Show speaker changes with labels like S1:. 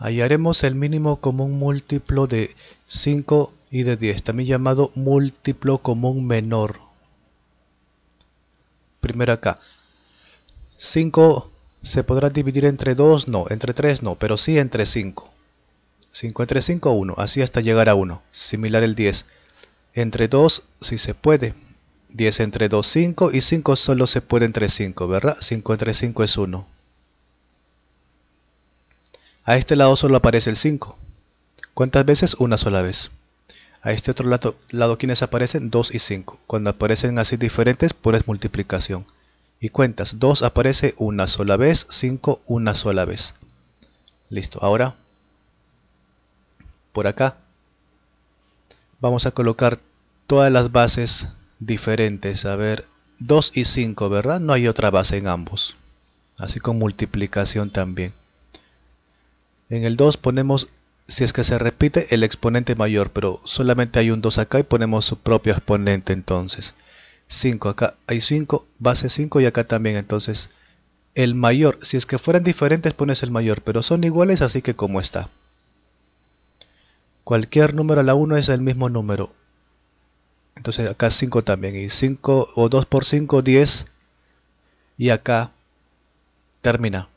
S1: haremos el mínimo común múltiplo de 5 y de 10, también llamado múltiplo común menor. Primero acá. 5 se podrá dividir entre 2, no, entre 3 no, pero sí entre 5. 5 entre 5, 1, así hasta llegar a 1. Similar el 10. Entre 2, si se puede. 10 entre 2, 5 y 5 solo se puede entre 5, ¿verdad? 5 entre 5 es 1. A este lado solo aparece el 5. ¿Cuántas veces? Una sola vez. A este otro lado, lado quienes aparecen 2 y 5. Cuando aparecen así diferentes pones multiplicación. Y cuentas, 2 aparece una sola vez, 5 una sola vez. Listo, ahora por acá vamos a colocar todas las bases diferentes. A ver, 2 y 5, ¿verdad? No hay otra base en ambos. Así con multiplicación también. En el 2 ponemos si es que se repite el exponente mayor, pero solamente hay un 2 acá y ponemos su propio exponente entonces. 5, acá hay 5, base 5 y acá también entonces el mayor. Si es que fueran diferentes pones el mayor, pero son iguales así que como está. Cualquier número a la 1 es el mismo número. Entonces acá 5 también y 5 o 2 por 5, 10 y acá termina.